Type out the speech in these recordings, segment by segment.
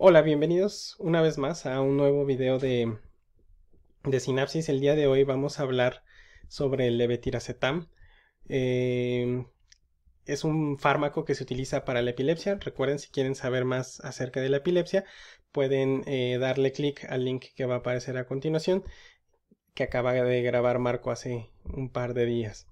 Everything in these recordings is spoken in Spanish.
Hola, bienvenidos una vez más a un nuevo video de, de Sinapsis. El día de hoy vamos a hablar sobre el levetiracetam. Eh, es un fármaco que se utiliza para la epilepsia. Recuerden, si quieren saber más acerca de la epilepsia, pueden eh, darle clic al link que va a aparecer a continuación, que acaba de grabar Marco hace un par de días.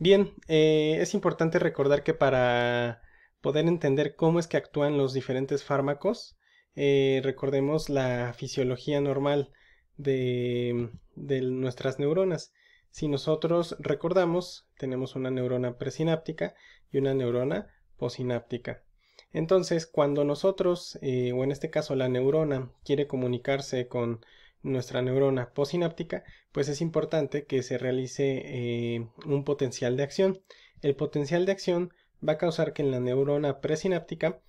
Bien, eh, es importante recordar que para poder entender cómo es que actúan los diferentes fármacos, eh, recordemos la fisiología normal de, nuestras neuronas. Si nosotros recordamos, tenemos una neurona presináptica y una neurona posináptica. Entonces, cuando nosotros, eh, o en este caso la neurona, quiere comunicarse con nuestra neurona posináptica, pues es importante que se realice eh, un potencial de acción. El potencial de acción va a causar que en la neurona presináptica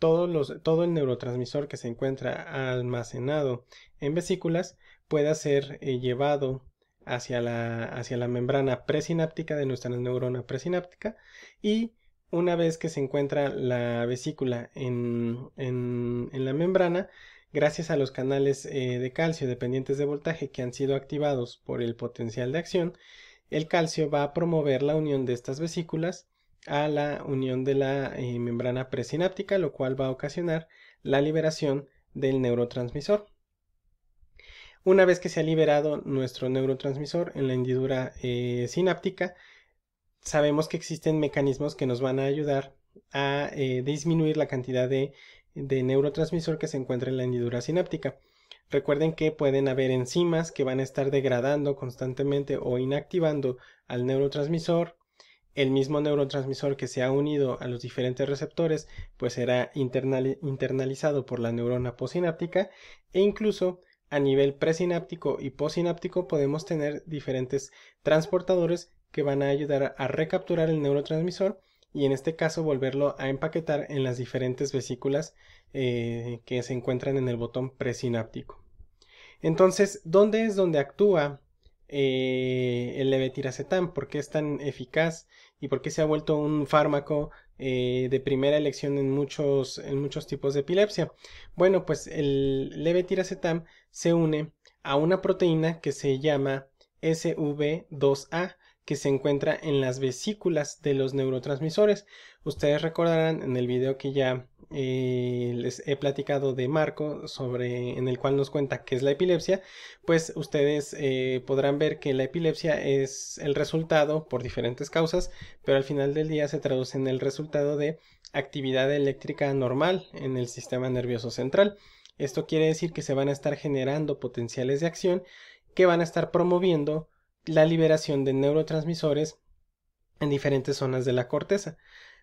todo, el neurotransmisor que se encuentra almacenado en vesículas pueda ser eh, llevado hacia la, hacia la membrana presináptica de nuestra neurona presináptica y una vez que se encuentra la vesícula en, en, la membrana, gracias a los canales eh, de calcio dependientes de voltaje que han sido activados por el potencial de acción, el calcio va a promover la unión de estas vesículas a la unión de la eh, membrana presináptica, lo cual va a ocasionar la liberación del neurotransmisor. Una vez que se ha liberado nuestro neurotransmisor en la hendidura eh, sináptica, sabemos que existen mecanismos que nos van a ayudar a eh, disminuir la cantidad de, de, neurotransmisor que se encuentra en la hendidura sináptica. Recuerden que pueden haber enzimas que van a estar degradando constantemente o inactivando al neurotransmisor, el mismo neurotransmisor que se ha unido a los diferentes receptores, pues será internalizado por la neurona posináptica e incluso a nivel presináptico y posináptico podemos tener diferentes transportadores que van a ayudar a recapturar el neurotransmisor y en este caso volverlo a empaquetar en las diferentes vesículas eh, que se encuentran en el botón presináptico. Entonces, ¿dónde es donde actúa eh, el levetiracetam? ¿Por qué es tan eficaz y por qué se ha vuelto un fármaco eh, de primera elección en muchos, en muchos tipos de epilepsia. Bueno, pues el levetiracetam se une a una proteína que se llama SV2A que se encuentra en las vesículas de los neurotransmisores. Ustedes recordarán en el video que ya eh, les he platicado de Marco sobre en el cual nos cuenta qué es la epilepsia, pues ustedes eh, podrán ver que la epilepsia es el resultado por diferentes causas, pero al final del día se traduce en el resultado de actividad eléctrica normal en el sistema nervioso central. Esto quiere decir que se van a estar generando potenciales de acción que van a estar promoviendo la liberación de neurotransmisores en diferentes zonas de la corteza.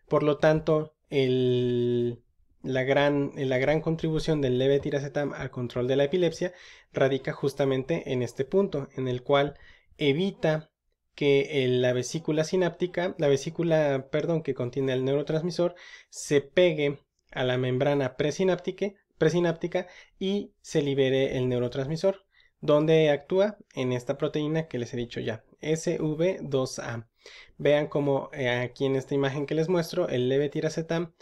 Por lo tanto, la, gran, contribución del levetiracetam al control de la epilepsia radica justamente en este punto, en el cual evita que la vesícula sináptica, la vesícula, perdón, que contiene el neurotransmisor, se pegue a la membrana presináptica, presináptica y se libere el neurotransmisor donde actúa en esta proteína que les he dicho ya, SV2A. Vean cómo eh, aquí en esta imagen que les muestro, el levetiracetam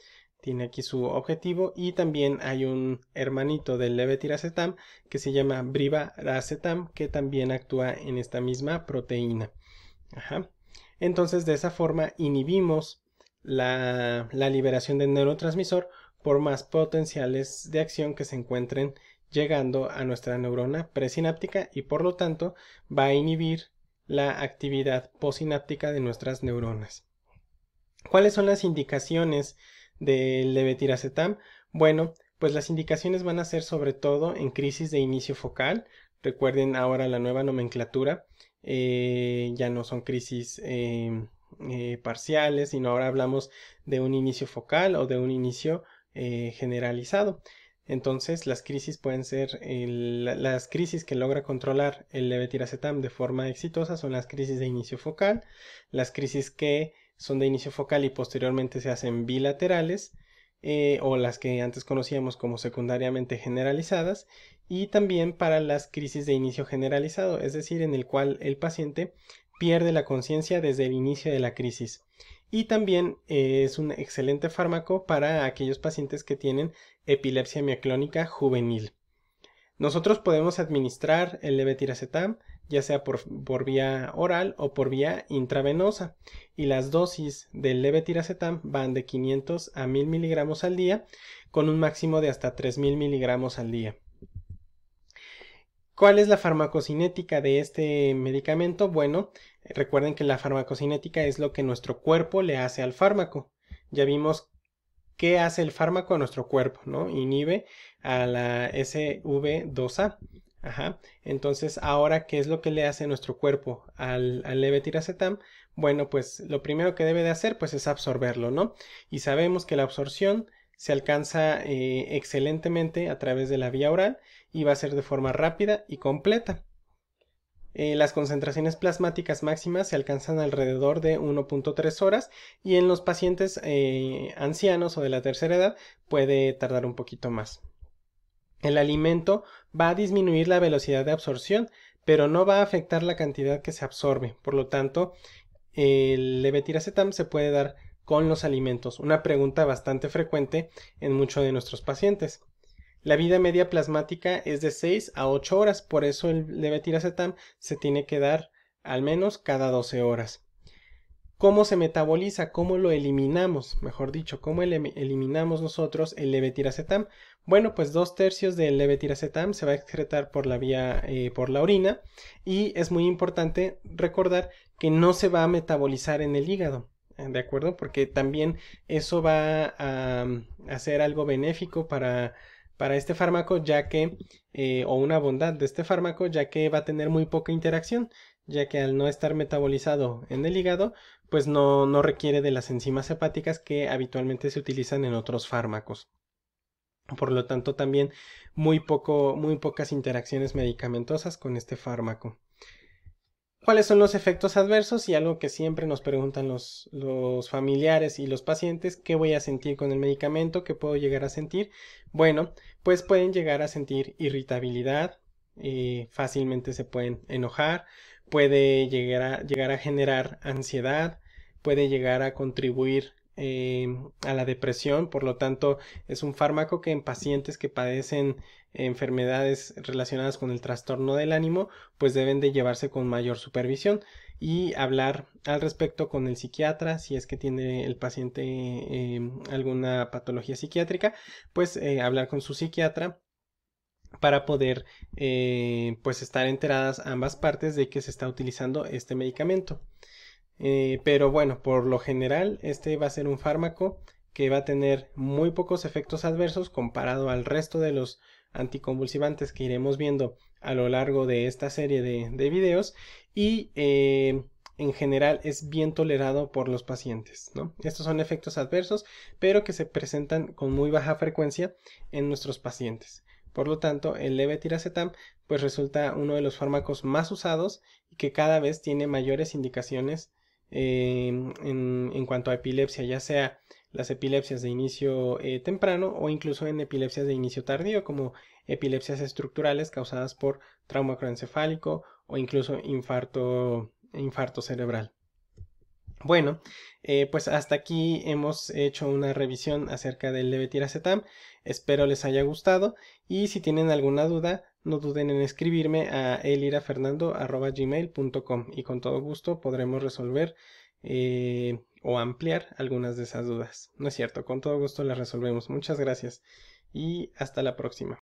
tiene aquí su objetivo y también hay un hermanito del levetiracetam que se llama brivaracetam que también actúa en esta misma proteína. Entonces de esa forma inhibimos la, la liberación del neurotransmisor por más potenciales de acción que se encuentren llegando a nuestra neurona presináptica y por lo tanto va a inhibir la actividad posináptica de nuestras neuronas. ¿Cuáles son las indicaciones del levetiracetam? Bueno, pues las indicaciones van a ser sobre todo en crisis de inicio focal. Recuerden ahora la nueva nomenclatura. Eh, ya no son crisis eh, eh, parciales, sino ahora hablamos de un inicio focal o de un inicio generalizado. Entonces, las crisis pueden ser las crisis que logra controlar el levetiracetam de forma exitosa son las crisis de inicio focal, las crisis que son de inicio focal y posteriormente se hacen bilaterales eh, o las que antes conocíamos como secundariamente generalizadas y también para las crisis de inicio generalizado, es decir, en el cual el paciente pierde la conciencia desde el inicio de la crisis. Y también eh, es un excelente fármaco para aquellos pacientes que tienen epilepsia mioclónica juvenil. Nosotros podemos administrar el levetiracetam ya sea por, por, vía oral o por vía intravenosa y las dosis del levetiracetam van de 500 a 1000 miligramos al día con un máximo de hasta 3000 miligramos al día. ¿Cuál es la farmacocinética de este medicamento? Bueno, eh, recuerden que la farmacocinética es lo que nuestro cuerpo le hace al fármaco. Ya vimos qué hace el fármaco a nuestro cuerpo, ¿no? Inhibe a la SV2A. Ajá. Entonces, ahora, ¿qué es lo que le hace nuestro cuerpo al, al levetiracetam? Bueno, pues lo primero que debe de hacer, pues es absorberlo, ¿no? Y sabemos que la absorción se alcanza eh, excelentemente a través de la vía oral y va a ser de forma rápida y completa. Eh, las concentraciones plasmáticas máximas se alcanzan alrededor de 1.3 horas y en los pacientes eh, ancianos o de la tercera edad puede tardar un poquito más. El alimento va a disminuir la velocidad de absorción, pero no va a afectar la cantidad que se absorbe. Por lo tanto, el levetiracetam se puede dar con los alimentos, una pregunta bastante frecuente en muchos de nuestros pacientes. La vida media plasmática es de 6 a 8 horas, por eso el levetiracetam se tiene que dar al menos cada 12 horas. ¿Cómo se metaboliza? ¿Cómo lo eliminamos? Mejor dicho, ¿cómo eliminamos nosotros el levetiracetam? Bueno, pues dos tercios del levetiracetam se va a excretar por la vía, eh, por la orina y es muy importante recordar que no se va a metabolizar en el hígado. ¿De acuerdo? Porque también eso va a, mm, a ser algo benéfico para para este fármaco ya que, eh, o una bondad de este fármaco ya que va a tener muy poca interacción, ya que al no estar metabolizado en el hígado, pues no, no requiere de las enzimas hepáticas que habitualmente se utilizan en otros fármacos. Por lo tanto, también muy, poco, muy pocas interacciones medicamentosas con este fármaco cuáles son los efectos adversos y algo que siempre nos preguntan los, familiares y los pacientes, ¿qué voy a sentir con el medicamento? ¿Qué puedo llegar a sentir? Bueno, pues pueden llegar a sentir irritabilidad, eh, fácilmente se pueden enojar, puede llegar a, llegar a generar ansiedad, puede llegar a contribuir Em, a la depresión, por lo tanto es un fármaco que en pacientes que padecen enfermedades relacionadas con el trastorno del ánimo, pues deben de llevarse con mayor supervisión y hablar al respecto con el psiquiatra si es que tiene el paciente em, alguna patología psiquiátrica, pues eh, hablar con su psiquiatra para poder eh, pues estar enteradas ambas partes de que se está utilizando este medicamento. Eh, pero bueno, por lo general, este va a ser un fármaco que va a tener muy pocos efectos adversos comparado al resto de los anticonvulsivantes que iremos viendo a lo largo de esta serie de, de videos y eh, en general es bien tolerado por los pacientes. ¿no? Estos son efectos adversos, pero que se presentan con muy baja frecuencia en nuestros pacientes. Por lo tanto, el levetiracetam pues resulta uno de los fármacos más usados y que cada vez tiene mayores indicaciones Em, en, cuanto a epilepsia, ya sea las epilepsias de inicio eh, temprano o incluso en epilepsias de inicio tardío, como epilepsias estructurales causadas por trauma acroencefálico o incluso infarto, infarto cerebral. Bueno, eh, pues hasta aquí hemos hecho una revisión acerca del levetiracetam. Espero les haya gustado y si tienen alguna duda, no duden en escribirme a elirafernando.gmail.com y con todo gusto podremos resolver eh, o ampliar algunas de esas dudas. No es cierto, con todo gusto las resolvemos. Muchas gracias y hasta la próxima.